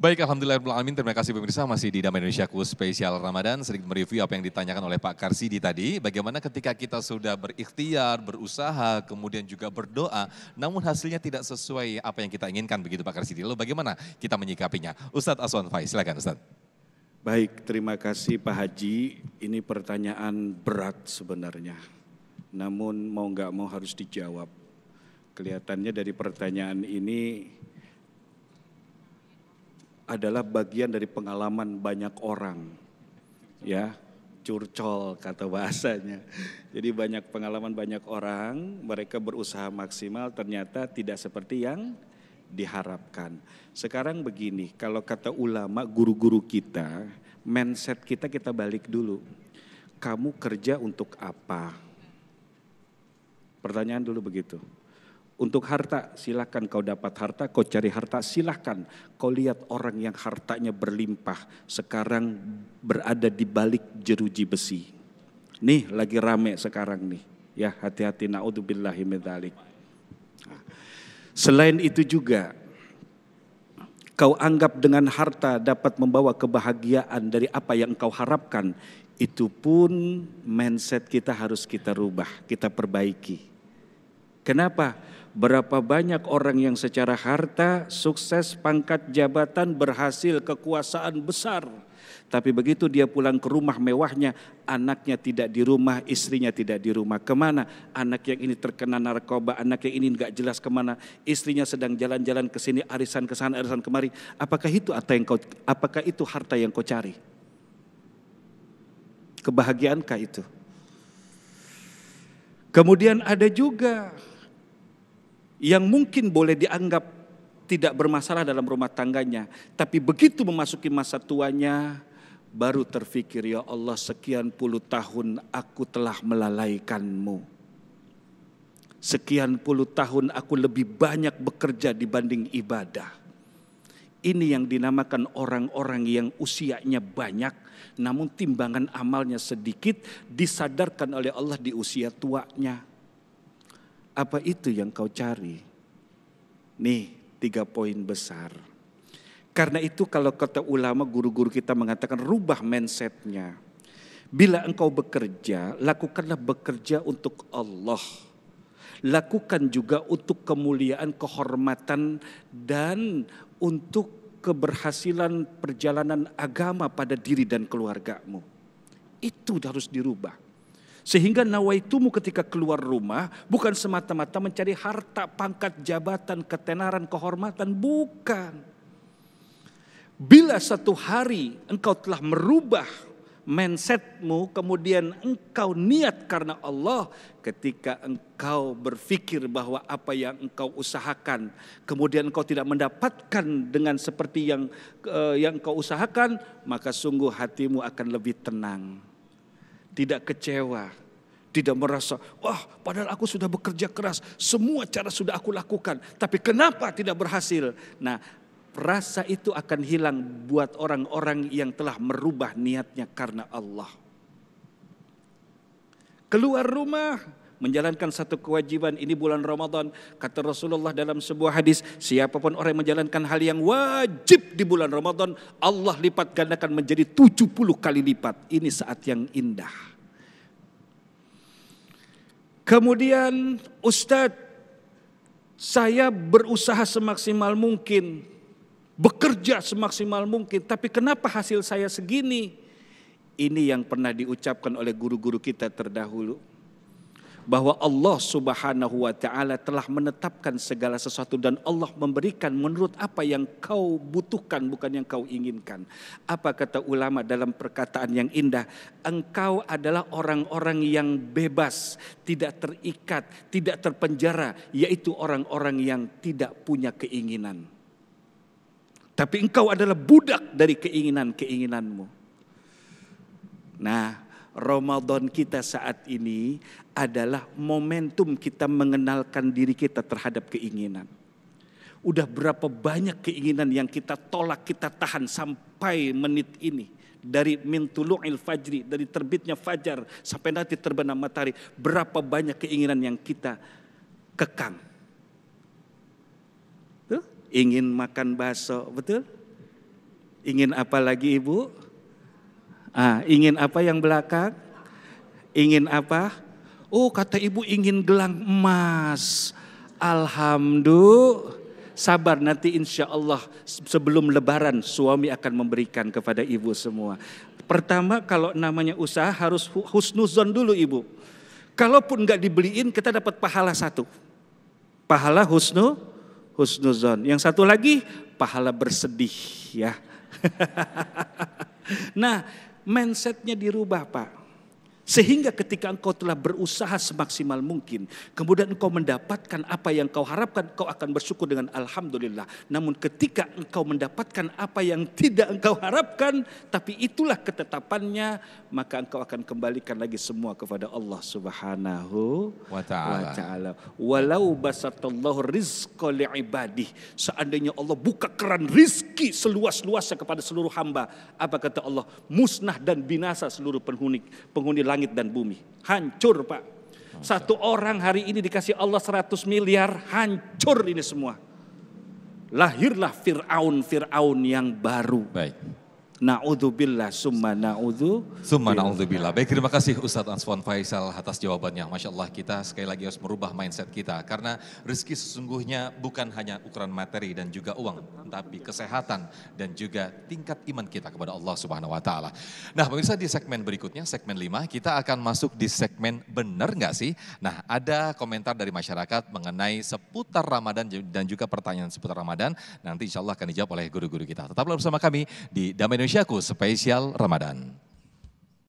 Baik, Alhamdulillah, Terima kasih pemirsa masih di Damai Indonesia Ku Spesial Ramadan. Sedikit mereview apa yang ditanyakan oleh Pak Karsidi tadi. Bagaimana ketika kita sudah berikhtiar, berusaha, kemudian juga berdoa, namun hasilnya tidak sesuai apa yang kita inginkan begitu Pak Karsidi. Lalu bagaimana kita menyikapinya? Ustadz Aswan Faiz, silakan Ustadz. Baik, terima kasih Pak Haji. Ini pertanyaan berat sebenarnya. Namun mau nggak mau harus dijawab. Kelihatannya dari pertanyaan ini adalah bagian dari pengalaman banyak orang. Ya, curcol kata bahasanya. Jadi banyak pengalaman banyak orang, mereka berusaha maksimal ternyata tidak seperti yang diharapkan. Sekarang begini, kalau kata ulama guru-guru kita, mindset kita kita balik dulu. Kamu kerja untuk apa? Pertanyaan dulu begitu. Untuk harta, silahkan kau dapat harta, kau cari harta, silahkan. Kau lihat orang yang hartanya berlimpah, sekarang berada di balik jeruji besi. Nih lagi rame sekarang nih. Ya hati-hati, na'udzubillahi minzalik. Selain itu juga, kau anggap dengan harta dapat membawa kebahagiaan dari apa yang kau harapkan, itu pun mindset kita harus kita rubah, kita perbaiki. Kenapa? Berapa banyak orang yang secara harta, sukses, pangkat, jabatan, berhasil, kekuasaan besar. Tapi begitu dia pulang ke rumah mewahnya, anaknya tidak di rumah, istrinya tidak di rumah. Kemana? Anak yang ini terkena narkoba, anak yang ini nggak jelas kemana. Istrinya sedang jalan-jalan ke sini, arisan ke sana, arisan kemari. Apakah itu harta yang kau, apakah itu harta yang kau cari? Kebahagiaankah itu? Kemudian ada juga yang mungkin boleh dianggap tidak bermasalah dalam rumah tangganya, tapi begitu memasuki masa tuanya baru terfikir ya Allah sekian puluh tahun aku telah melalaikanmu. Sekian puluh tahun aku lebih banyak bekerja dibanding ibadah ini yang dinamakan orang-orang yang usianya banyak, namun timbangan amalnya sedikit, disadarkan oleh Allah di usia tuanya. Apa itu yang kau cari? Nih, tiga poin besar. Karena itu kalau kata ulama guru-guru kita mengatakan rubah mindsetnya. Bila engkau bekerja, lakukanlah bekerja untuk Allah lakukan juga untuk kemuliaan, kehormatan dan untuk keberhasilan perjalanan agama pada diri dan keluargamu. Itu harus dirubah. Sehingga nawaitumu ketika keluar rumah bukan semata-mata mencari harta, pangkat, jabatan, ketenaran, kehormatan, bukan. Bila satu hari engkau telah merubah mindsetmu, kemudian engkau niat karena Allah ketika engkau berpikir bahwa apa yang engkau usahakan, kemudian engkau tidak mendapatkan dengan seperti yang uh, yang engkau usahakan, maka sungguh hatimu akan lebih tenang. Tidak kecewa, tidak merasa, wah padahal aku sudah bekerja keras, semua cara sudah aku lakukan, tapi kenapa tidak berhasil? Nah rasa itu akan hilang buat orang-orang yang telah merubah niatnya karena Allah. Keluar rumah menjalankan satu kewajiban ini bulan Ramadan kata Rasulullah dalam sebuah hadis siapapun orang yang menjalankan hal yang wajib di bulan Ramadan Allah lipat gandakan menjadi 70 kali lipat ini saat yang indah kemudian Ustadz saya berusaha semaksimal mungkin bekerja semaksimal mungkin, tapi kenapa hasil saya segini? Ini yang pernah diucapkan oleh guru-guru kita terdahulu. Bahwa Allah subhanahu wa ta'ala telah menetapkan segala sesuatu dan Allah memberikan menurut apa yang kau butuhkan bukan yang kau inginkan. Apa kata ulama dalam perkataan yang indah? Engkau adalah orang-orang yang bebas, tidak terikat, tidak terpenjara, yaitu orang-orang yang tidak punya keinginan tapi engkau adalah budak dari keinginan-keinginanmu. Nah, Ramadan kita saat ini adalah momentum kita mengenalkan diri kita terhadap keinginan. Udah berapa banyak keinginan yang kita tolak, kita tahan sampai menit ini. Dari mintulu'il fajri, dari terbitnya fajar sampai nanti terbenam matahari. Berapa banyak keinginan yang kita kekang ingin makan bakso, betul? Ingin apa lagi ibu? Ah, ingin apa yang belakang? Ingin apa? Oh kata ibu ingin gelang emas. Alhamdulillah. Sabar nanti insya Allah sebelum lebaran suami akan memberikan kepada ibu semua. Pertama kalau namanya usaha harus husnuzon dulu ibu. Kalaupun nggak dibeliin kita dapat pahala satu. Pahala husnu husnuzon. Yang satu lagi pahala bersedih ya. nah mindsetnya dirubah Pak. Sehingga ketika engkau telah berusaha semaksimal mungkin, kemudian engkau mendapatkan apa yang kau harapkan, kau akan bersyukur dengan alhamdulillah. Namun ketika engkau mendapatkan apa yang tidak engkau harapkan, tapi itulah ketetapannya, maka engkau akan kembalikan lagi semua kepada Allah Subhanahu wa taala. Walau basatullah rizqa liibadih, seandainya Allah buka keran rizki seluas-luasnya kepada seluruh hamba, apa kata Allah? Musnah dan binasa seluruh penghuni penghuni langit langit dan bumi. Hancur Pak. Satu orang hari ini dikasih Allah 100 miliar, hancur ini semua. Lahirlah Fir'aun-Fir'aun yang baru. Baik. Na'udzubillah summa na'udzu summa na'udzubillah. Baik, terima kasih Ustaz Ansfon Faisal atas jawabannya. Masya Allah kita sekali lagi harus merubah mindset kita karena rezeki sesungguhnya bukan hanya ukuran materi dan juga uang, tapi kesehatan dan juga tingkat iman kita kepada Allah Subhanahu wa taala. Nah, pemirsa di segmen berikutnya, segmen 5, kita akan masuk di segmen bener nggak sih? Nah, ada komentar dari masyarakat mengenai seputar Ramadan dan juga pertanyaan seputar Ramadan. Nanti insya Allah akan dijawab oleh guru-guru kita. Tetaplah bersama kami di Damai Indonesia Indonesiaku spesial Ramadan.